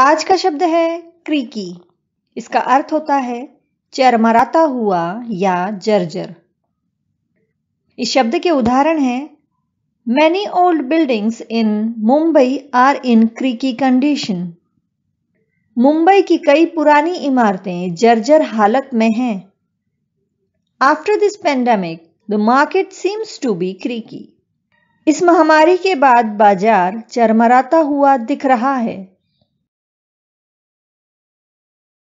आज का शब्द है क्रीकी इसका अर्थ होता है चरमराता हुआ या जर्जर इस शब्द के उदाहरण हैं many old buildings in Mumbai are in creaky condition Mumbai की कई पुरानी इमारतें जर्जर हालत में हैं after this pandemic the market seems to be creaky इस महामारी के बाद बाजार चरमराता हुआ दिख रहा है